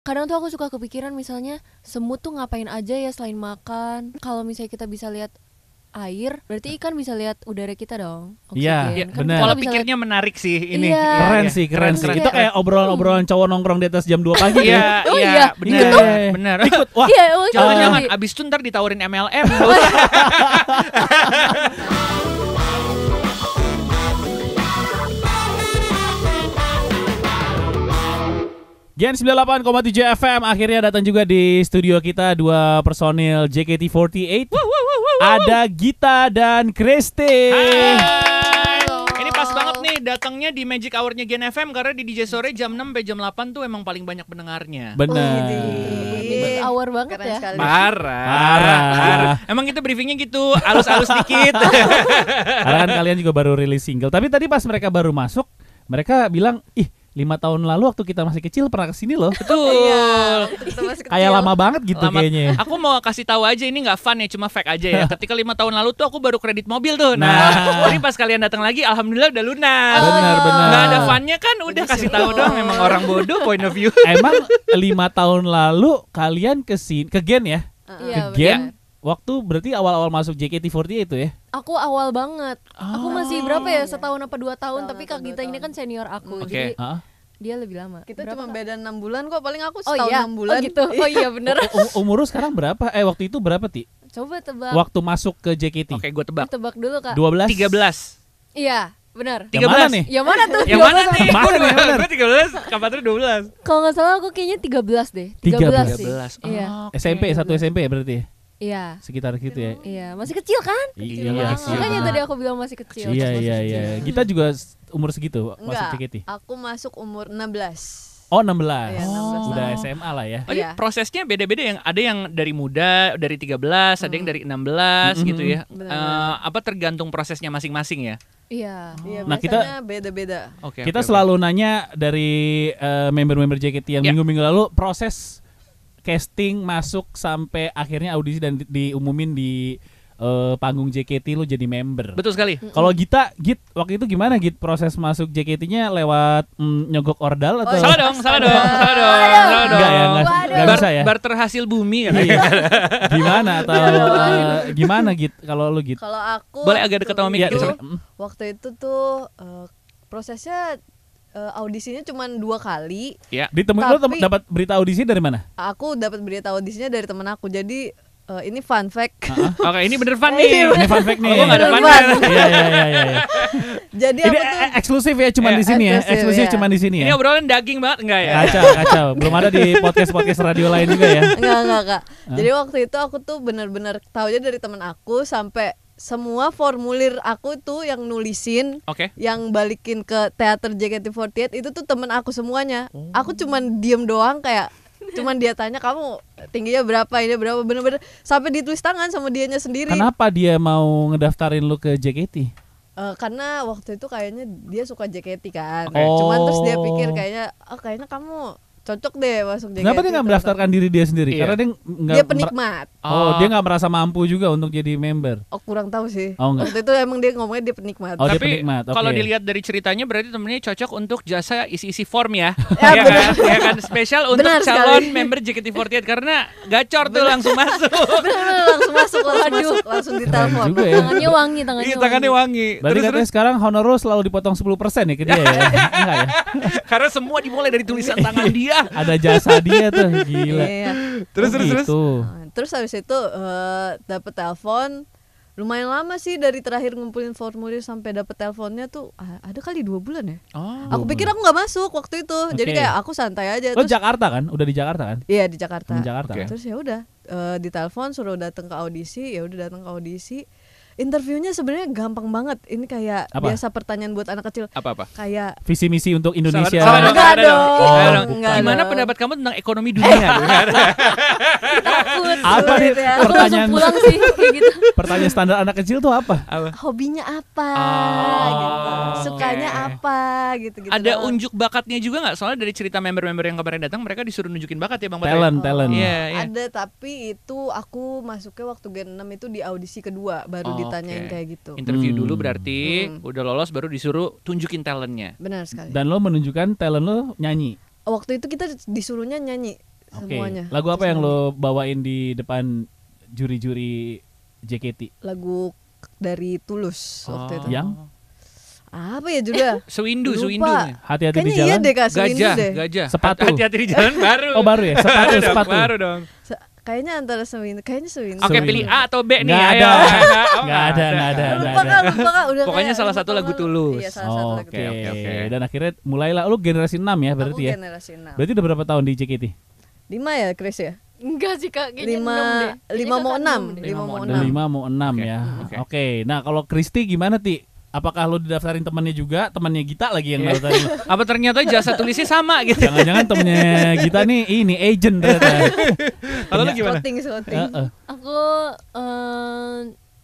kadang tuh aku suka kepikiran misalnya semut tuh ngapain aja ya selain makan kalau misalnya kita bisa lihat air berarti ikan bisa lihat udara kita dong iya yeah, kan benar kalau pikirnya liat... menarik sih ini yeah. Iya, keren iya. sih keren, keren sih keren. itu kayak obrolan-obrolan cowok nongkrong di atas jam 2 pagi ya oh, iya benar benar ikut wah jangan-jangan oh, abis itu ntar ditawarin MLM Gen 98,7 FM akhirnya datang juga di studio kita dua personil JKT48. wow, wow, wow. Ada Gita dan Kristi. Ini pas banget nih datangnya di Magic Hour-nya Gen FM karena di DJ sore jam 6 sampai jam 8 tuh emang paling banyak pendengarnya. Benar. Magic Hour banget Keren ya. Sekali. Parah. Parah. Emang kita briefingnya gitu, halus-halus dikit. Karena kan kalian juga baru rilis single. Tapi tadi pas mereka baru masuk, mereka bilang, "Ih, lima tahun lalu waktu kita masih kecil pernah kesini loh. Betul. Iya, Kayak lama banget gitu lama. kayaknya. Aku mau kasih tahu aja ini nggak fun ya, cuma fact aja ya. Ketika lima tahun lalu tuh aku baru kredit mobil tuh. Nah, nah. pas kalian datang lagi, alhamdulillah udah lunas. Benar benar. Nggak ada funnya kan, udah kasih tahu dong. Memang orang bodoh point of view. Emang lima tahun lalu kalian kesini ke Gen ya? Uh, ke iya, Gen. Bener. Waktu berarti awal-awal masuk JKT48 itu ya? Aku awal banget. Oh. Aku masih ah. berapa ya? Setahun apa dua tahun? Setahun tapi Kak Gita ini kan senior aku. Okay. Hmm, jadi huh? dia lebih lama. Kita berapa cuma tahun? beda enam bulan kok, paling aku oh, setahun oh, iya. 6 bulan. Oh gitu. Oh iya bener. um, umur sekarang berapa? Eh waktu itu berapa, Ti? Coba tebak. Waktu masuk ke JKT. Oke, gue tebak. Tebak dulu, Kak. tiga belas Iya, benar. tiga belas nih? Yang mana tuh? Yang mana nih? Yang mana nih? Gue kapan tuh dua belas Kalau nggak salah aku kayaknya tiga belas deh. tiga belas sih. Oh, iya. Ah, SMP, satu SMP ya berarti ya? Iya. Sekitar gitu ya. Iya, masih kecil kan? Iya, kecil iya, iya Makanya tadi aku bilang masih kecil. Iya, iya, iya. Kita juga umur segitu Enggak, masuk CKT? Aku masuk umur 16. Oh 16. Ya, 16 oh. Udah SMA lah ya. Oh, ya. prosesnya beda-beda yang ada yang dari muda, dari 13, hmm. ada yang hmm. dari 16 hmm. gitu hmm, ya. Hmm. Benar, uh, apa tergantung prosesnya masing-masing ya? Iya, oh. iya nah, kita beda-beda. Okay, kita okay, selalu okay. nanya dari member eh, member-member JKT yang ya. minggu-minggu yeah. lalu proses casting masuk sampai akhirnya audisi dan di diumumin di uh, panggung JKT lu jadi member. Betul sekali. Kalau Gita, Git waktu itu gimana Git proses masuk JKT-nya lewat mm, nyogok ordal atau? Oh, iya. salah dong, salah dong, salah dong, salah dong. Enggak ya, enggak, enggak bisa ya. Bar terhasil bumi ya. Iya. gimana atau uh, gimana Git kalau lu Git? Kalau aku Boleh agak dekat sama mic Waktu mm. itu tuh uh, prosesnya uh, audisinya cuma dua kali. Iya. Ditemuin lo lu dapat berita audisi dari mana? Aku dapat berita audisinya dari temen aku. Jadi Uh, ini fun fact. Uh-huh. Oke, okay, ini bener fun nih. Oh, ini fun fact nih. Oh, ada fun. Iya iya iya iya. Jadi ini tuh, e- eksklusif ya cuma yeah, di sini ya. Eksklusif yeah. cuma di sini ya. Ini obrolan daging banget enggak ya? Kacau, kacau. Belum ada di podcast-podcast radio lain juga ya. Enggak, enggak, Kak. Jadi waktu itu aku tuh bener-bener tahu aja dari teman aku sampai semua formulir aku tuh yang nulisin, okay. yang balikin ke teater JKT48 itu tuh temen aku semuanya. Oh. Aku cuman diem doang kayak cuman dia tanya kamu tingginya berapa ini berapa bener-bener sampai ditulis tangan sama dianya sendiri kenapa dia mau ngedaftarin lu ke JKT Uh, eh, karena waktu itu kayaknya dia suka JKT kan, okay. cuman terus dia pikir kayaknya, oh kayaknya kamu cocok deh masuk JKT. Kenapa dia nggak mendaftarkan diri dia sendiri? Iya. Karena dia nggak dia penikmat. Oh, oh, dia nggak merasa mampu juga untuk jadi member. Oh, kurang tahu sih. Oh, enggak. Waktu itu emang dia ngomongnya dia penikmat. Oh, Tapi Okay. kalau dilihat dari ceritanya berarti temennya cocok untuk jasa isi-isi form ya. ya, ya kan? Ya kan spesial untuk benar calon sekali. member JKT48 karena gacor tuh langsung masuk. langsung masuk, langsung langsung ditelepon. Ya. Tangannya wangi, tangannya. Iya, tangannya wangi. wangi. Berarti terus, terus sekarang honor selalu dipotong 10% ya ke dia ya? ya. Karena semua dimulai dari tulisan tangan dia ada jasa dia tuh gila iya, iya. Oh, terus terus gitu. terus terus habis itu uh, dapet telepon lumayan lama sih dari terakhir ngumpulin formulir sampai dapet teleponnya tuh ada kali dua bulan ya. Oh, aku pikir aku nggak masuk waktu itu, okay. jadi kayak aku santai aja. Lo oh, terus, Jakarta kan? Udah di Jakarta kan? Iya di Jakarta. Di Jakarta. Kan? Okay. Terus ya udah, uh, eh, di telpon suruh datang ke audisi, ya udah datang ke audisi interviewnya sebenarnya gampang banget. Ini kayak apa? biasa pertanyaan buat anak kecil. Apa-apa? Kayak visi misi untuk Indonesia. Sama, sama, enggak dong. Oh, enggak enggak Gimana pendapat kamu tentang ekonomi dunia? Takut. Apa sih? ya. pertanyaan? pulang sih gitu. Pertanyaan standar anak kecil tuh apa? apa? Hobinya apa? Oh, gitu. Sukanya okay. apa? Gitu-gitu. Ada dong. unjuk bakatnya juga nggak? Soalnya dari cerita member-member yang kemarin datang mereka disuruh nunjukin bakat ya Bang ya? Talent, oh. talent. Yeah, yeah. Ada tapi itu aku masuknya waktu gen 6 itu di audisi kedua baru oh tanyain okay. kayak gitu. Interview hmm. dulu berarti hmm. udah lolos baru disuruh tunjukin talentnya. Benar sekali. Dan lo menunjukkan talent lo nyanyi. Waktu itu kita disuruhnya nyanyi okay. semuanya. Lagu apa yang lo bawain di depan juri-juri JKT? Lagu dari Tulus oh. waktu itu. Yang apa ya juga eh, sewindu Lupa. sewindu hati-hati di jalan iya deh, Kak, gajah deh. gajah sepatu hati-hati di jalan baru oh baru ya sepatu sepatu baru dong Kayaknya antara Sewindu, kayaknya Sewindu. Oke, okay, pilih A atau B nih. Nggak ada. Enggak oh, ada, enggak ada. Lupa kan, lupa kan. Udah Pokoknya iya, salah satu lagu tulus. Iya, salah Oke, oke. Dan akhirnya mulailah lu generasi 6 ya berarti Aku ya. generasi 6. Berarti udah berapa tahun di JKT? 5 ya, Chris ya? Enggak sih Kak, kayaknya lima, lima mau 6, 5 mau 6. 5 mau 6 ya. Oke. Nah, kalau Kristi gimana, Ti? apakah lo didaftarin temannya juga temannya Gita lagi yang iya. daftarin apa ternyata jasa tulisnya sama gitu jangan-jangan temennya Gita nih ini agent ternyata kalau lo gimana slotting, slotting. Uh, uh. aku uh,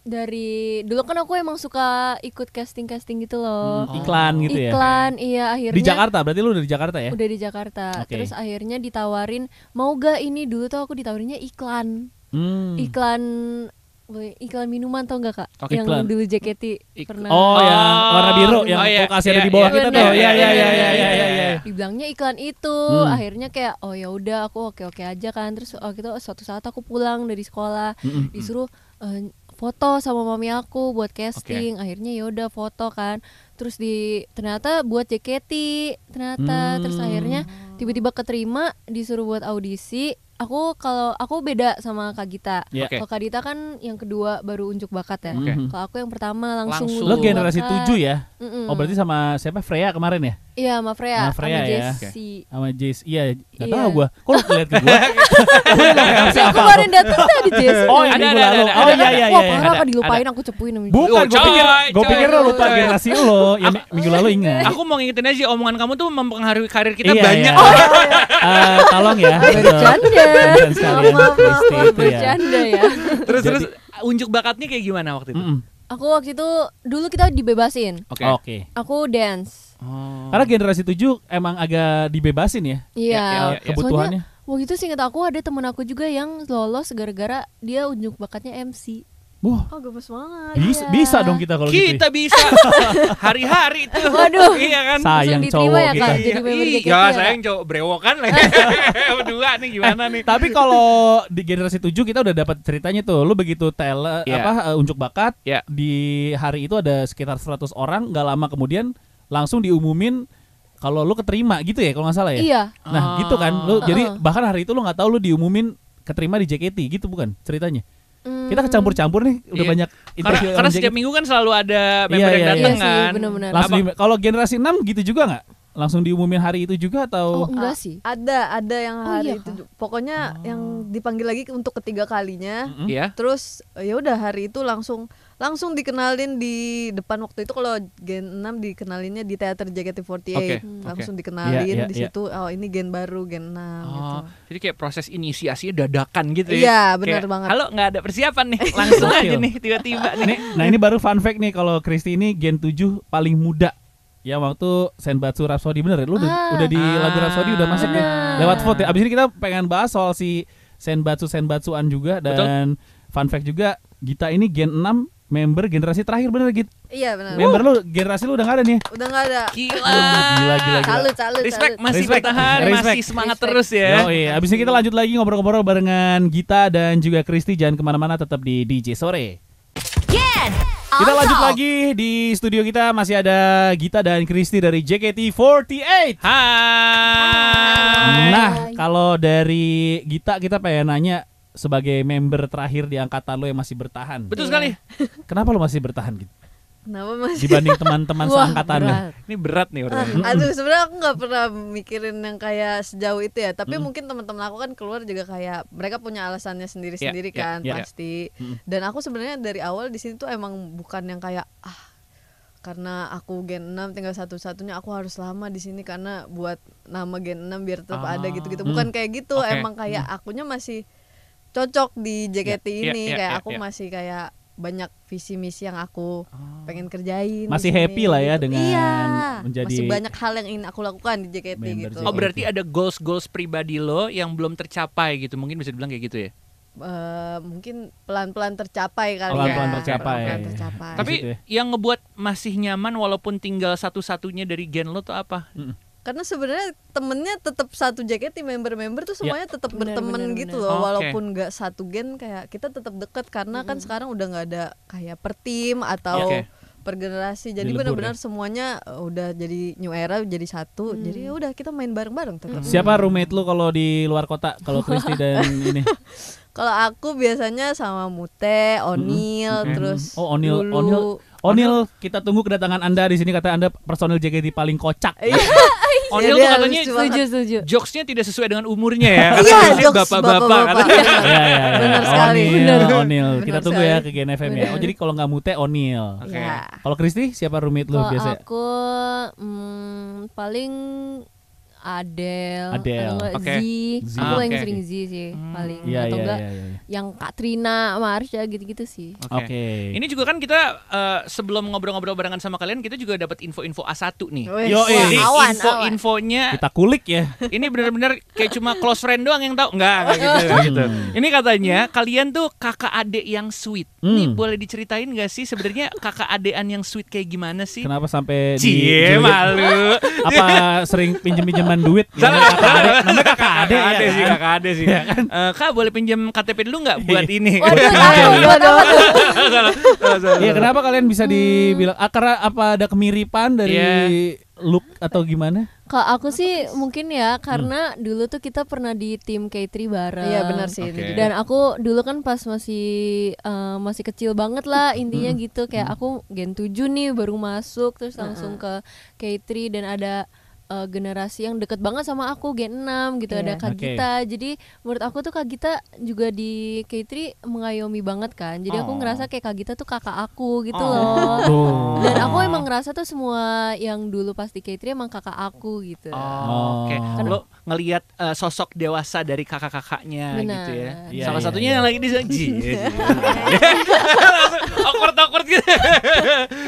dari dulu kan aku emang suka ikut casting casting gitu loh hmm, iklan gitu ya iklan iya akhirnya di Jakarta berarti lu udah di Jakarta ya udah di Jakarta okay. terus akhirnya ditawarin mau gak ini dulu tuh aku ditawarinnya iklan hmm. iklan iklan minuman tau gak kak? Okay, oh, yang dulu JKT Ik pernah. Oh, oh warna biru iya, yang oh, iya. kulkas iya, ada di bawah iya, kita tuh. Iya iya iya iya iya. iya, iya. Dibilangnya iklan itu, hmm. akhirnya kayak oh ya udah aku oke oke aja kan. Terus oh, gitu suatu saat aku pulang dari sekolah mm -mm. disuruh uh, foto sama mami aku buat casting. Okay. Akhirnya ya udah foto kan. Terus di ternyata buat JKT ternyata hmm. terus akhirnya tiba-tiba keterima disuruh buat audisi aku kalau aku beda sama Kak Gita. Yeah. Okay. Kalau Kak Gita kan yang kedua baru unjuk bakat ya. Okay. Kalau aku yang pertama langsung, langsung. Lo generasi bakat. 7 ya? Mm -mm. Oh berarti sama siapa Freya kemarin ya? Iya sama Freya. Sama Freya sama ya. Okay. Sama Jess. Iya, enggak yeah. tahu gua. Kok lu lihat ke gua? Yang kemarin datang tadi Jace. Oh, ada ada ada. Oh iya iya iya. Wah, parah kan dilupain aku cepuin sama Bukan gua pikir gua pikir lo lupa generasi lo. Ya minggu lalu ingat. Aku mau ngingetin aja omongan kamu tuh mempengaruhi karir kita iya, banyak. Iya. Eh, tolong ya. Jangan ya. Ya. Ya. Terus terus unjuk bakatnya kayak gimana waktu itu? Aku waktu itu dulu kita dibebasin. Oke. Okay. Okay. Aku dance. Oh. Karena generasi 7 emang agak dibebasin ya. Iya. Yeah. Ya, ya, Kebutuhannya. Soalnya, waktu itu singkat aku ada temen aku juga yang lolos gara-gara dia unjuk bakatnya MC. Wah. Oh gemes banget. Bisa, ya. bisa dong kita kalau gitu ya. kita bisa. Hari-hari itu. Waduh. Iya kan. Sayang cowok ya, kita. Iya, iya, gitu ya, sayang cowok brewokan kan? Berdua nih gimana nih. Tapi kalau di generasi 7 kita udah dapat ceritanya tuh. Lu begitu tele yeah. Iya. apa uh, unjuk bakat yeah. di hari itu ada sekitar 100 orang, Gak lama kemudian langsung diumumin kalau lu keterima gitu ya kalau nggak salah ya. Iya. Nah, ah. gitu kan. Lu uh -uh. jadi bahkan hari itu lu nggak tahu lu diumumin keterima di JKT gitu bukan ceritanya? Hmm. Kita kecampur-campur nih, udah iya. banyak itu Karena, karena setiap minggu kan selalu ada member iya, yang datang iya. iya. iya kan. Langsung kalau generasi 6 gitu juga nggak? Langsung diumumin hari itu juga atau oh, enggak sih? Ada, ada yang oh, hari iya. itu. Pokoknya oh. yang dipanggil lagi untuk ketiga kalinya. Mm -hmm. Terus ya udah hari itu langsung langsung dikenalin di depan waktu itu kalau Gen 6 dikenalinnya di Teater JKT48 okay. hmm. langsung iya, dikenalin yeah, yeah, di iya. situ yeah. oh ini Gen baru Gen 6 oh, gitu. Jadi kayak proses inisiasinya dadakan gitu ya. yeah, benar banget. kalau nggak ada persiapan nih, langsung aja nih tiba-tiba nih. Nah, ini baru fun fact nih kalau Kristi ini Gen 7 paling muda Ya waktu Senbatsu Rhapsody bener ya? Lu udah, ah, udah di ah, lagu Rhapsody udah masuk nih ya Lewat vote ya Abis ini kita pengen bahas soal si Senbatsu Senbatsuan juga Dan Betul. fun fact juga Gita ini Gen 6 member generasi terakhir bener gitu. Iya bener. Member lu generasi lu udah gak ada nih. Udah gak ada. Gila. Gila gila. gila. Salut salut. Respect calut. masih Respect. bertahan, Respect. masih semangat Respect. terus ya. Oh iya, abis ini kita lanjut lagi ngobrol-ngobrol barengan Gita dan juga Kristi jangan kemana-mana tetap di DJ sore. Yeah. Kita lanjut lagi di studio kita masih ada Gita dan Kristi dari JKT48. Hai. Hai. Nah, kalau dari Gita kita pengen nanya sebagai member terakhir di angkatan lo yang masih bertahan. Betul sekali. Iya. Kenapa lo masih bertahan gitu? Kenapa masih? Dibanding teman-teman seangkatan Ini berat nih orang. Ah, aduh, sebenarnya aku nggak pernah mikirin yang kayak sejauh itu ya, tapi mm. mungkin teman-teman aku kan keluar juga kayak mereka punya alasannya sendiri-sendiri yeah, iya, kan yeah, yeah, pasti. Yeah. Dan aku sebenarnya dari awal di sini tuh emang bukan yang kayak ah karena aku gen 6 tinggal satu-satunya aku harus lama di sini karena buat nama gen 6 biar tetap ah, ada gitu-gitu. Bukan hmm, kayak gitu, okay. emang kayak hmm. akunya masih cocok di JKT yeah, iya, ini yeah, kayak yeah, aku yeah. masih kayak banyak visi misi yang aku oh. pengen kerjain masih disini, happy lah ya gitu. dengan iya, menjadi masih banyak hal yang ingin aku lakukan di JKT gitu JKT. oh berarti ada goals goals pribadi lo yang belum tercapai gitu mungkin bisa dibilang kayak gitu ya Uh, mungkin pelan-pelan tercapai kali pelan -pelan ya. tercapai. Pelan -pelan tercapai. Tapi ya. yang ngebuat masih nyaman walaupun tinggal satu-satunya dari gen lo tuh apa? karena sebenarnya temennya tetap satu JKT member-member tuh semuanya ya. tetap berteman gitu bener. loh walaupun nggak satu gen kayak kita tetap deket karena mm. kan sekarang udah nggak ada kayak per tim atau okay. per generasi jadi benar-benar ya. semuanya eh, udah jadi new era jadi satu hmm. jadi ya udah kita main bareng-bareng tetap siapa roommate lu kalau di luar kota kalau Kristi dan ini kalau aku biasanya sama Mute, Onil, mm -hmm. terus Oh, Onil, Onil Onil, kita tunggu kedatangan Anda di sini kata Anda personil JKT paling kocak. Iya. Onil iya, tuh katanya setuju, setuju. jokesnya tidak sesuai dengan umurnya ya. Iya, jokes bapak-bapak. Iya, iya, iya. Benar sekali. Onil. Kita tunggu ya ke Gen FM ya. Oh, jadi kalau nggak mute Onil. Oke. Kalau Kristi siapa rumit lu biasa? Aku hmm, paling Adele, Adele. Eh, okay. Z, Z. Ah, okay. yang sering Z sih hmm. paling yeah, atau yeah, enggak yeah, yeah. yang Katrina, Marsha gitu-gitu sih. Oke. Okay. Okay. Ini juga kan kita uh, sebelum ngobrol-ngobrol barengan sama kalian kita juga dapat info-info A1 nih. Yo, ini info-infonya kita kulik ya. Ini benar-benar kayak cuma close friend doang yang tahu. Enggak, enggak gitu, gitu. Hmm. Ini katanya kalian tuh kakak adik yang sweet. Hmm. Nih boleh diceritain gak sih sebenarnya kakak adean yang sweet kayak gimana sih? Kenapa sampai Cie, di malu. Apa sering pinjem-pinjeman bukan duit. Salah. Namanya kakak ade. Kakak ade ya. sih, kakak ade sih. Ya kan? eh, kak boleh pinjam KTP dulu nggak buat ini? Iya kenapa kalian bisa dibilang? Hmm. Ah, karena apa ada kemiripan dari iya. look atau gimana? Kalau aku sih mungkin ya hmm. karena hmm. dulu tuh kita pernah di tim K3 bareng. Iya benar sih. Okay. Dan aku dulu kan pas masih uh, masih kecil banget lah intinya hmm. gitu kayak hmm. aku gen 7 nih baru masuk terus langsung ke K3 dan ada uh, generasi yang deket banget sama aku Gen 6 gitu yeah. ada iya. Kak okay. Gita jadi menurut aku tuh Kak Gita juga di K3 mengayomi banget kan jadi oh. aku ngerasa kayak Kak Gita tuh kakak aku gitu oh. loh oh. dan aku emang ngerasa tuh semua yang dulu pasti K3 emang kakak aku gitu oh, oh. oke okay. lo ngelihat uh, sosok dewasa dari kakak-kakaknya gitu ya yeah, salah yeah, satunya yeah. yang lagi di sini iya. awkward awkward gitu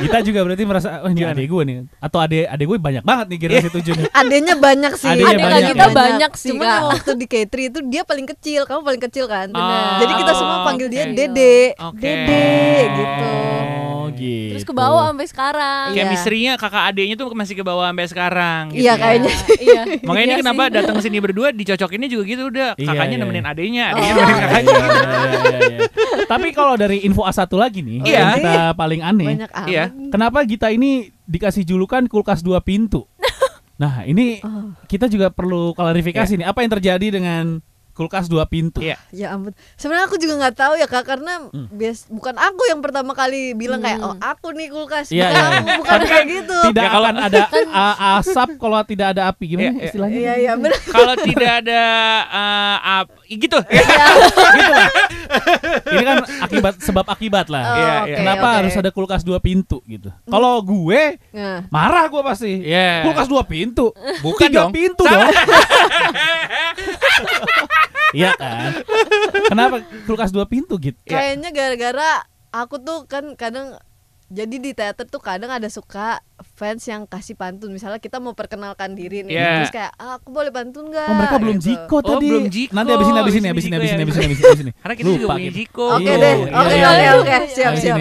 kita juga berarti merasa oh, ini adik gue nih atau adik adik gue banyak banget nih generasi tujuh lucu nih. Adanya banyak sih. Adanya banyak, kita ya? banyak sih. Cuma kak. waktu di k itu dia paling kecil, kamu paling kecil kan. Oh, Jadi kita semua panggil okay. dia Dede. Okay. Dede gitu. Oh, gitu. Terus ke bawah sampai sekarang. Kayak kakak adiknya tuh masih ke bawah sampai sekarang iya, gitu. Iya kayaknya. iya. Makanya ini iya kenapa datang ke sini berdua dicocok ini juga gitu udah iya, kakaknya iya, nemenin adiknya, adiknya oh. nemenin kakaknya. Tapi kalau dari info A1 lagi nih, iya. kita paling aneh. Banyak Iya. Kenapa kita ini dikasih julukan kulkas dua pintu? Nah, ini oh. kita juga perlu klarifikasi yeah. nih. Apa yang terjadi dengan kulkas dua pintu. Iya. Ya ampun. Sebenarnya aku juga nggak tahu ya kak karena hmm. bias bukan aku yang pertama kali bilang hmm. kayak oh aku nih kulkas. Iya. ya, bukan iya, iya. kayak gitu. Tidak ya, kalau ada asap kalau tidak ada api gimana ya, istilahnya? Iya iya benar. Kalau tidak ada uh, api gitu. Iya. gitu Ini kan akibat sebab akibat lah. Oh, yeah, okay, Kenapa okay. harus ada kulkas dua pintu gitu? Hmm. Kalau gue marah gue pasti. Yeah. Kulkas dua pintu. Bukan Tiga dong. pintu dong. Iya kan? Kenapa kulkas dua pintu gitu? Kayaknya gara-gara aku tuh kan kadang jadi di teater tuh kadang ada suka fans yang kasih pantun misalnya kita mau perkenalkan diri nih yeah. terus kayak ah, aku boleh pantun nggak oh mereka belum gitu. jiko oh, tadi oh, belum jiko. nanti abisin abisin ini abisin abisin abisin abisin karena kita Lupa, juga punya jiko oke iya, deh iya, oke iya, oke oke siap siap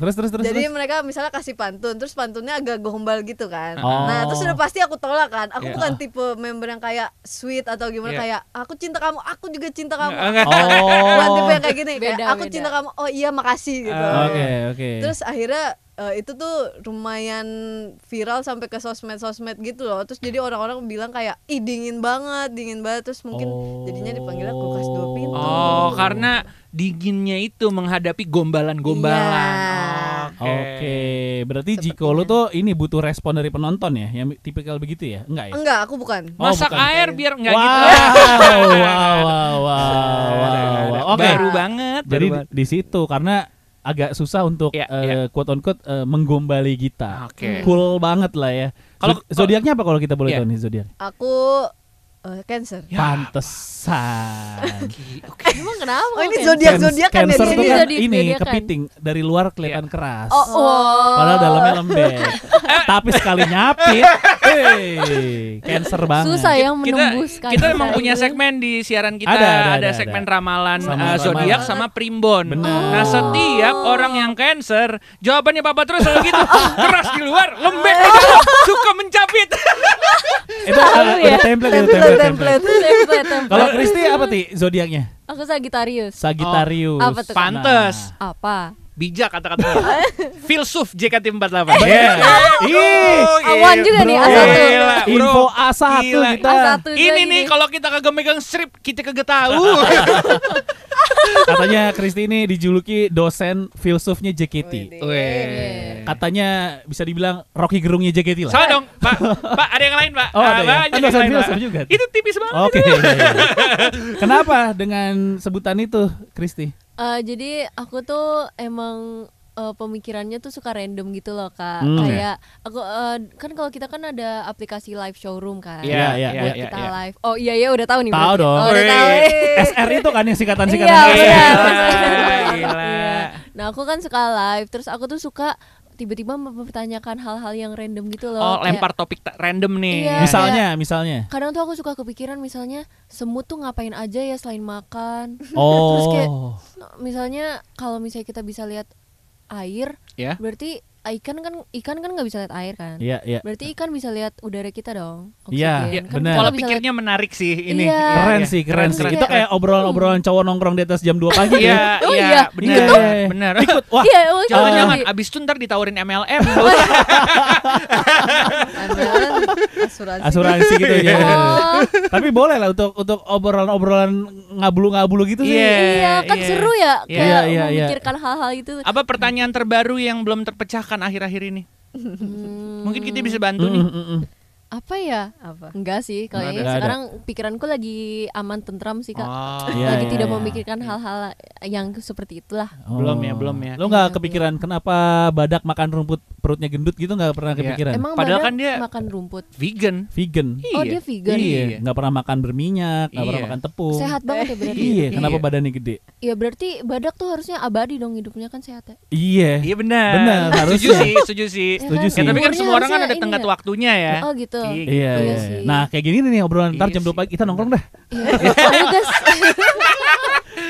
terus terus terus jadi mereka misalnya kasih pantun terus pantunnya agak gombal gitu kan oh. nah terus udah pasti aku tolak kan aku bukan tipe member yang kayak sweet atau gimana kayak aku cinta kamu aku juga cinta kamu oh. bukan tipe yang kayak gini kayak aku cinta kamu oh iya makasih gitu oke oke terus akhirnya uh, itu tuh lumayan viral sampai ke sosmed-sosmed gitu loh. Terus jadi orang-orang bilang kayak ih dingin banget, dingin banget. Terus mungkin oh. jadinya dipanggilnya kulkas dua pintu. Oh, karena dinginnya itu menghadapi gombalan-gombalan. Yeah. Oke. Okay. Okay. Berarti Sepertinya. Jiko lo tuh ini butuh respon dari penonton ya, yang tipikal begitu ya? Enggak ya? Enggak, aku bukan. Oh, Masak bukan. air biar enggak wow. gitu. wow, wow, wow, wow, wow. Baru banget. Jadi di situ karena agak susah untuk yeah, iya, uh, yeah. quote on quote uh, eh, menggombali kita. Okay. Cool banget lah ya. Kalau zodiaknya apa kalau kita boleh yeah. tahu nih zodiak? Aku Uh, cancer. Ya. Pantesan. Oke, okay. Emang kenapa? Oh, ini zodiak zodiak kan, ya, kan dari ini kan ini kepiting dari luar kelihatan yeah. keras. Oh, oh. Padahal dalamnya lembek. Tapi sekali nyapit, hey, cancer banget. Susah yang menembus Kita, kita memang punya segmen di siaran kita ada, ada, ada, ada segmen ada. ramalan uh, zodiak sama primbon. Nah, setiap oh. orang yang cancer, jawabannya Papa terus selalu gitu. keras di luar, lembek oh. suka mencapit. itu eh, ya. ada template itu template template. template. template. Kalau Kristi apa ti zodiaknya? Aku Sagittarius. Sagittarius. Oh, apa tuh? Pantes. Nah, apa? bijak kata kata Filsuf JKT48. Eh, yeah. Ih, awan juga nih A1. Gila, Info A1 gila. kita. A1 ini nih kalau kita kagak megang strip, kita kagak tahu. Katanya Kristi ini dijuluki dosen filsufnya JKT. Wih. Katanya bisa dibilang Rocky Gerungnya JKT lah. Salah dong, Pak. Pak, ada yang lain, Pak. Oh, ada ah, ya? Kan dosen filsuf juga. Itu tipis banget. Okay. Kenapa dengan sebutan itu, Kristi? uh, jadi aku tuh emang uh, pemikirannya tuh suka random gitu loh kak hmm. Ya. kayak aku uh, kan kalau kita kan ada aplikasi live showroom kan yeah, yeah, yeah, buat yeah, kita yeah. live oh iya iya udah tahu nih tahu dong oh, udah tahu. SR itu kan yang singkatan singkatan iya, gitu. iya, nah aku kan suka live terus aku tuh suka tiba-tiba mempertanyakan hal-hal yang random gitu loh. Oh, kayak, lempar topik random nih. Iya, misalnya, kayak, misalnya. Kadang tuh aku suka kepikiran misalnya semut tuh ngapain aja ya selain makan. Oh. Terus kayak oh. misalnya kalau misalnya kita bisa lihat air, yeah. berarti ikan kan ikan kan nggak bisa lihat air kan. Iya, iya. Berarti ikan bisa lihat udara kita dong. Iya, yeah, kan benar. Kalau pikirnya liat... menarik sih ini. Yeah. Iya, keren iya. sih, keren, keren sih. Keren. Itu kayak obrolan-obrolan cowok nongkrong di atas jam 2 pagi Iya, gitu. oh, iya, benar. Gitu? Benar. Ikut. Wah. Iya, jangan-jangan eh. abis itu ntar ditawarin MLM. L asuransi. Asuransi gitu ya. Oh. Tapi boleh lah untuk untuk obrolan-obrolan ngablu-ngablu gitu sih. Iya, kan seru ya kayak memikirkan hal-hal itu. Apa pertanyaan terbaru yang belum terpecah rasakan akhir-akhir ini? Hmm. Mungkin kita bisa bantu nih. Apa ya? Apa? Enggak sih, kayaknya sekarang ada. pikiranku lagi aman tentram sih, Kak. Oh, iya, lagi iya, tidak iya. memikirkan hal-hal yang seperti itulah. Oh. Belum ya, belum ya. Oh. Lo nggak kepikiran iya. kenapa badak makan rumput perutnya gendut gitu nggak pernah iya. kepikiran. Emang Padahal kan dia makan rumput. Vegan. Vegan. Oh iya. dia vegan. Iya. iya. Nggak pernah makan berminyak, nggak pernah makan tepung. Sehat banget ya berarti. iya. Kenapa badannya gede? Iya berarti badak tuh harusnya abadi dong hidupnya kan sehat ya. Iya. Iya benar. Benar. harus. setuju sih, setuju sih. Ya setuju kan? sih. Tapi kan semua orang kan ada tenggat ya? waktunya ya. Oh gitu. Iya. Nah kayak gini nih obrolan ntar jam dua pagi kita nongkrong dah. Iya.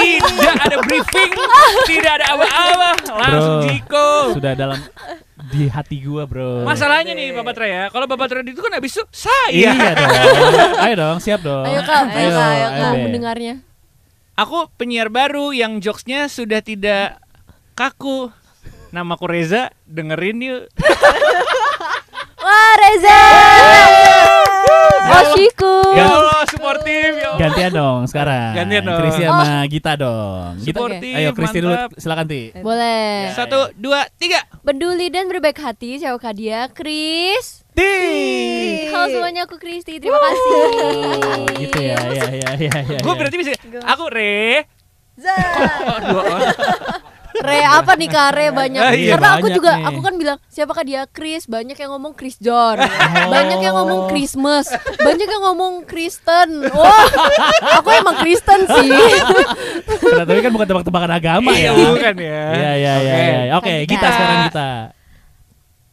tidak ada briefing, tidak ada apa-apa, langsung Jiko. Sudah dalam di hati gua bro. Masalahnya nih Bapak Tra ya, kalau Bapak Tra itu kan habis itu saya. Iya dong. ayo dong, siap dong. Ayo kak, ayo, ayo, ayo, ayo kak mendengarnya. Aku penyiar baru yang jokesnya sudah tidak kaku. nama aku Reza, dengerin yuk. Wah Reza. Yoshiku. Ya Allah, supportif ya Gantian dong sekarang. Gantian dong. Kristi sama oh. Gita dong. Gita, Ayo Kristi dulu, silakan Ti. Boleh. Ya, Satu, ya. dua, tiga. Peduli dan berbaik hati, Cewek Kadia, Kris. Ti. Halo semuanya aku Kristi, terima Wuh. kasih. Oh, gitu ya, ya, ya, ya. ya gue ya. berarti bisa. Aku Re. Z. dua orang. Re apa nih Kak Re banyak. eh, iya, Karena banyak aku juga nih. aku kan bilang Siapakah dia Chris, banyak yang ngomong Chris John. Oh. Banyak yang ngomong Christmas, banyak yang ngomong Kristen. oh aku emang Kristen sih. nah, tapi kan bukan tebak-tebakan agama ya. Iya, bukan ya. Iya iya iya. Oke, iya. kita kan sekarang kita.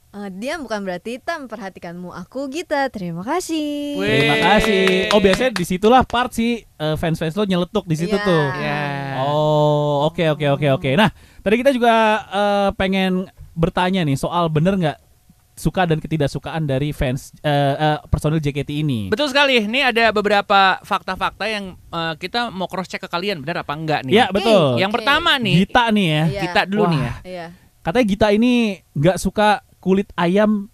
Uh, eh, dia bukan berarti tak memperhatikanmu aku Gita terima kasih Wee. terima kasih oh biasanya disitulah part si uh, eh, fans fans lo nyeletuk di situ yeah. tuh yeah. oh oke okay, oke okay, oke okay, oke okay. nah Tadi kita juga uh, pengen bertanya nih soal bener nggak suka dan ketidaksukaan dari fans uh, uh, personil JKT ini. Betul sekali. Ini ada beberapa fakta-fakta yang uh, kita mau cross check ke kalian benar apa enggak nih. Ya, betul. Okay. Yang pertama nih, Gita nih ya. Yeah. Gita dulu Wah. nih ya. Yeah. Iya. Katanya Gita ini nggak suka kulit ayam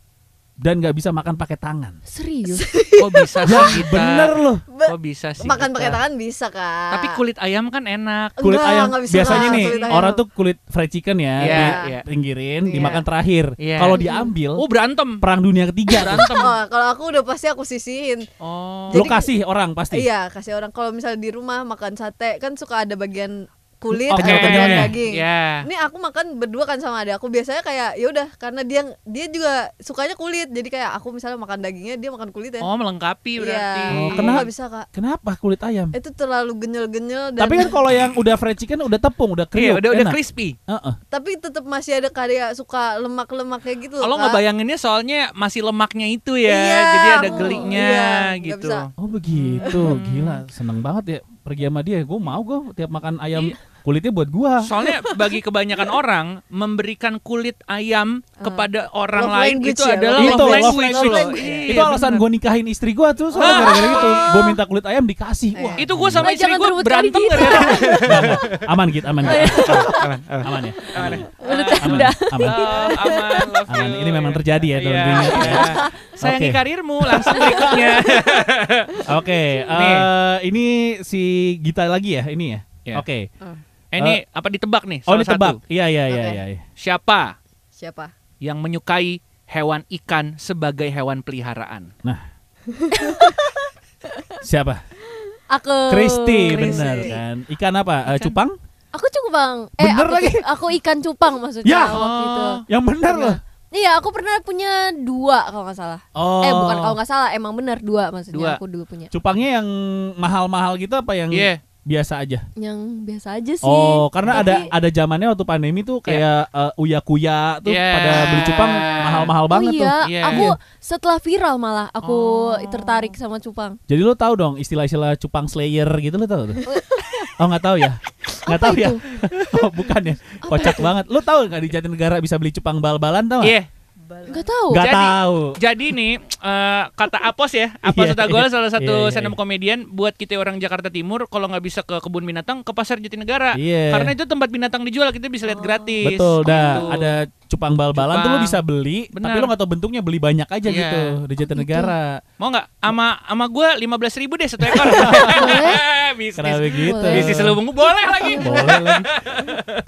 dan nggak bisa makan pakai tangan. Serius? Kok bisa sih kita? Ya, bener loh. Kok bisa sih? Makan pakai tangan bisa kan? Tapi kulit ayam kan enak. Kulit Enggak, ayam bisa biasanya nih orang tuh kulit fried chicken ya, yeah. di yeah. pinggirin, yeah. dimakan terakhir. Yeah. Kalau diambil, oh berantem. Perang dunia ketiga. berantem. Oh, kalau aku udah pasti aku sisihin. Oh. Jadi, Lo kasih orang pasti. Iya, kasih orang. Kalau misalnya di rumah makan sate kan suka ada bagian kulit okay. atau daging. Yeah. Ini aku makan berdua kan sama ada aku biasanya kayak ya udah karena dia dia juga sukanya kulit. Jadi kayak aku misalnya makan dagingnya dia makan kulit ya. Oh, melengkapi iya. berarti. Yeah. Oh, kenapa bisa, Kak? Kenapa kulit ayam? Itu terlalu genyel-genyel dan Tapi kan kalau yang udah fried chicken udah tepung, udah kriuk. Yeah, iya, udah enak. udah crispy. Uh -uh. Tapi tetap masih ada karya suka lemak-lemaknya gitu. Kalau nggak bayanginnya soalnya masih lemaknya itu ya. Yeah. Jadi ada geliknya oh, iya, yeah. gitu. Oh, begitu. Gila, seneng banget ya pergi sama dia gue mau gue tiap makan ayam iya kulitnya buat gua. Soalnya bagi kebanyakan orang memberikan kulit ayam ah. kepada uh, orang lain itu ya, adalah itu, love language. Love language. Iya, itu alasan gua nikahin istri gua tuh soalnya ah. gara-gara itu gua minta kulit ayam dikasih. Iya. Wah. Itu gua sama istri gua berantem gitu. gara-gara. Aman git, iya. aman. Aman, aman ya. Aman. Aman. Aman. Aman. Oh, ini memang terjadi ya dalam iya, dunia. Sayangi okay. karirmu langsung berikutnya. Oke, okay. uh, eh, ini si Gita lagi ya ini ya. Yeah. Oke. Okay. Uh. Eh, ini uh, apa ditebak nih? Oh, ditebak. Iya, iya, iya, iya, iya. Siapa? Siapa? Yang menyukai hewan ikan sebagai hewan peliharaan. Nah. Siapa? Aku. Kristi, benar kan? Ikan apa? Eh, ikan. Uh, cupang? Aku cupang. Eh, bener aku, lagi. Aku ikan cupang maksudnya ya. waktu itu. Oh. Yang benar loh. Iya, iya, aku pernah punya dua kalau nggak salah. Oh. Eh, bukan oh. kalau nggak salah, emang benar dua maksudnya dua. aku dulu punya. Cupangnya yang mahal-mahal gitu apa yang? Iya. Yeah biasa aja. Yang biasa aja sih. Oh, karena Tapi... ada ada zamannya waktu pandemi tuh iya. kayak yeah. uh, uya kuya tuh yeah. pada beli cupang mahal-mahal oh banget iya. tuh. Yeah. Aku iya. setelah viral malah aku oh. tertarik sama cupang. Jadi lo tahu dong istilah-istilah cupang slayer gitu lo tahu tuh? oh, nggak tahu ya. Nggak tahu ya. oh, bukan ya. Kocak banget. Lo tahu nggak di Jatinegara bisa beli cupang bal-balan tau? Iya. Yeah. Gak tahu. Gak jadi, tahu. Jadi nih uh, kata Apos ya, Apos Utagola iya. salah satu yeah, yeah, iya. stand up komedian buat kita orang Jakarta Timur kalau nggak bisa ke kebun binatang ke pasar Jatinegara. Yeah. Karena itu tempat binatang dijual kita bisa lihat oh. gratis. Betul. Dah gitu. ada cupang bal-balan tuh lo bisa beli, Bener. tapi lo nggak tahu bentuknya beli banyak aja yeah. gitu di Jatinegara. Oh, gitu. Mau nggak? Ama ama gue lima belas ribu deh satu ekor. bisnis. Kenapa gitu? Bisnis lubung boleh lagi. boleh lagi.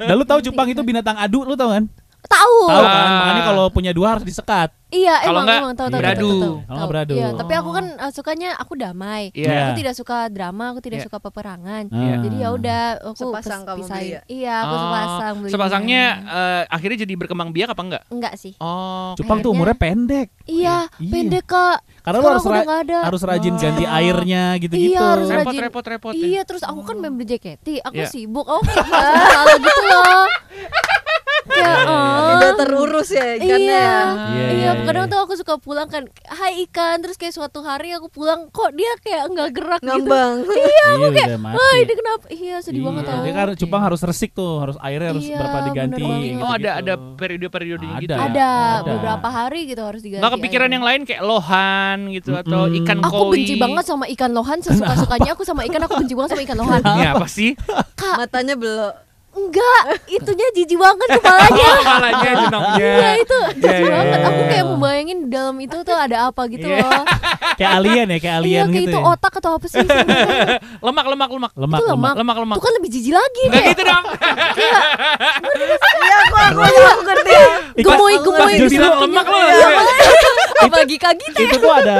Dan nah, lu tahu cupang itu binatang adu, lu tahu kan? Tahu. Tahu ah. kan? Makanya kalau punya dua harus disekat. Iya, kalo emang emang tahu tahu. Beradu. Kalau oh, beradu. Iya, tapi aku kan uh, sukanya aku damai. Yeah. Aku tidak suka drama, aku tidak yeah. suka peperangan. Yeah. Jadi ya udah aku sepasang kamu beli Iya, Iya, aku oh, sepasang beli. Sepasangnya uh, akhirnya jadi berkembang biak apa enggak? Enggak sih. Oh. Cupang tuh umurnya pendek. Iya, iya. pendek Kak. Karena lu harus ra ada. harus rajin oh. ganti airnya gitu-gitu. Iya, harus repot, rajin. repot repot repot. Ya. Iya, terus aku kan member JKT, aku iya. sibuk. Aku kalau gitu loh kayak oh. Udah terurus ya ikannya. Iya. Ya. Iya, iya. Iya, iya, kadang tuh aku suka pulang kan, hai ikan, terus kayak suatu hari aku pulang kok dia kayak nggak gerak gitu? Ngambang. gitu. Iya, aku iya, kayak, wah ini kenapa? Iya, sedih banget aku. Dia kan cuma harus resik tuh, harus airnya harus berapa diganti. Oh, ada ada periode-periode gitu. Ya? Ada beberapa hari gitu harus diganti. Gak kepikiran yang lain kayak lohan gitu atau ikan koi. Aku benci banget sama ikan lohan, sesuka-sukanya aku sama ikan, aku benci banget sama ikan lohan. Iya, apa sih? Matanya belok enggak itunya jijik banget kepalanya kepalanya jenongnya iya itu iya, jijik yeah, yeah, banget iya, aku iya. kayak membayangin dalam itu tuh ada apa gitu yeah. loh kayak alien ya kayak alien iya, kayak gitu itu ya. otak atau apa sih lemak lemak lemak lemak itu lemak lemak lemak itu kan lebih jijik lagi nah, gitu dong iya aku aku aku ngerti gemoy gemoy jadi lemak loh apalagi lagi Gita ya. itu tuh ada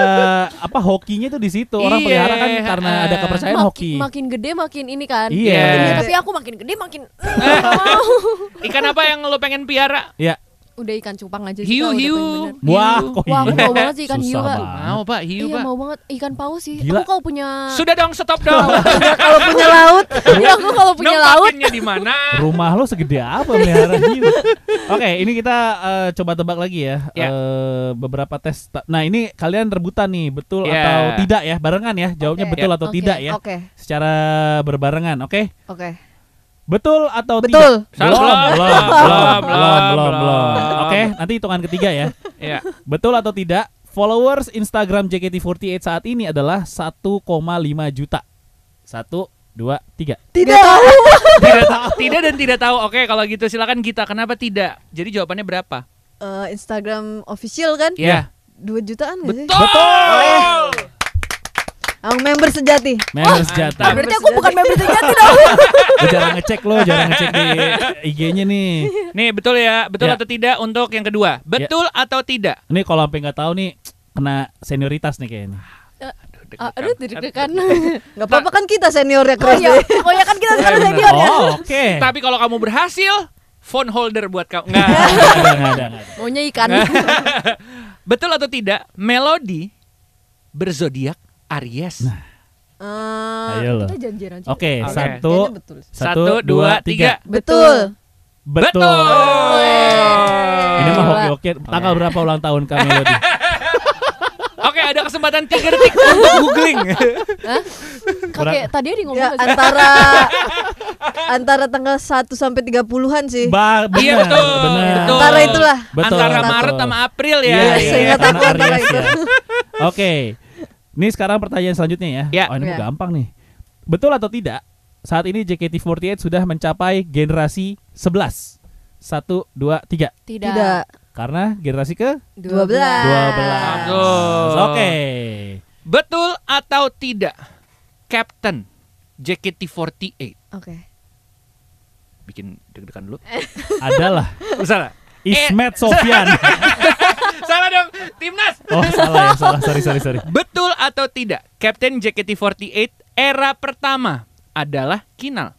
apa hokinya tuh di situ orang Iye, pelihara kan karena ada eh, kepercayaan makin, hoki makin gede makin ini kan iya, iya tapi aku makin gede makin ikan apa yang lo pengen piara ya udah ikan cupang aja sih. Hiu, hiu. Wah, kok Wah, aku iya? mau banget sih ikan hiu, Pak. Mau, Pak, hiu, iya, Pak. mau banget ikan paus sih. Gila. Aku kalau punya Sudah dong, stop dong. kalau punya laut, aku kalau punya laut. di mana? Rumah lo segede apa melihara hiu? Oke, ini kita uh, coba tebak lagi ya. Yeah. Ya. Uh, beberapa tes. Nah, ini kalian rebutan nih, betul yeah. atau tidak ya, barengan ya. Jawabnya okay. betul yeah. atau okay. tidak ya. Okay. Secara berbarengan, oke? Okay? Oke. Okay. Betul atau Betul. tidak? Belum, belum, belum, belum, belum, belum. Oke, nanti hitungan ketiga ya. Iya. Betul atau tidak? Followers Instagram JKT48 saat ini adalah 1,5 juta. Satu, dua, tiga. Tidak tahu. tidak tahu. Tidak dan tidak tahu. Oke, kalau gitu silakan kita. Kenapa tidak? Jadi jawabannya berapa? Uh, Instagram official kan? Iya. Yeah. Dua jutaan gak sih? Betul. Betul. Oh, iya ang member sejati. Member oh, sejati. Ah, berarti aku bukan member sejati dong. Gue jarang ngecek lo, jarang ngecek di IG-nya nih. Nih betul ya, betul ya. atau tidak untuk yang kedua? Ya. Betul ya. atau tidak? Ini kalau sampai nggak tahu nih kena senioritas nih kayaknya. Eh, aduh deg-degan Gak apa-apa kan kita seniornya ya oh, iya. oh ya kan kita sekarang senior ya oh, oke okay. Tapi kalau kamu berhasil Phone holder buat kamu Nggak ada, Maunya ikan Betul atau tidak Melody Berzodiak Aries. Nah. Uh, Ayo loh. Kita janjian aja. Oke, okay, okay. satu, satu, dua, tiga. Betul. Betul. Betul. Yeay. Ini mah hoki-hoki. Tanggal berapa ulang tahun kamu Melody? Oke, ada kesempatan tiga detik untuk googling. Kakek okay, tadi dia ngomong ya, antara antara tanggal 1 sampai 30-an sih. Ba bener, iya betul. Bener. betul. Antara itulah. Betul, antara betul. Maret sama April ya. Iya, iya, iya. ya, seingat ya, aku antara itu. Oke. Okay. Ini sekarang pertanyaan selanjutnya ya. Yeah. Oh, ini yeah. Ya. gampang nih. Betul atau tidak? Saat ini JKT48 sudah mencapai generasi 11. 1 2 3. Tidak. tidak. Karena generasi ke 12. 12. Oke. Okay. Betul atau tidak? Captain JKT48. Oke. Okay. Bikin deg-degan dulu. Adalah. Misalnya Ismet eh. Sofyan. salah dong. Timnas. Oh, salah ya, salah. Sorry, sorry, sorry. Betul atau tidak? Captain JKT48 era pertama adalah Kinal.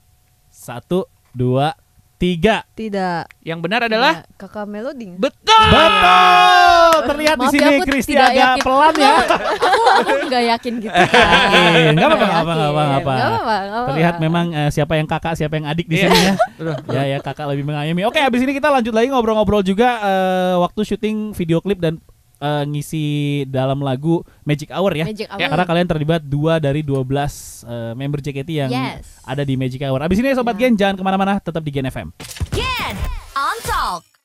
Satu, dua, Tiga. Tidak. Yang benar adalah ya, kakak meloding. Betul. Betul. Terlihat Maaf di sini ya, Kristi agak yakin. pelan ya. aku aku nggak yakin gitu. Enggak ya. iya, apa apa-apa, apa apa apa. Terlihat memang uh, siapa yang kakak, siapa yang adik di iya. sini ya. ya ya kakak lebih mengayomi. Oke, habis ini kita lanjut lagi ngobrol-ngobrol juga uh, waktu syuting video klip dan uh, ngisi dalam lagu Magic Hour ya. Magic Hour. Karena kalian terlibat dua dari 12 uh, eh, member JKT yang yes. ada di Magic Hour. Abis ini ya, sobat yeah. Gen jangan kemana-mana, tetap di Gen FM. Gen on Talk.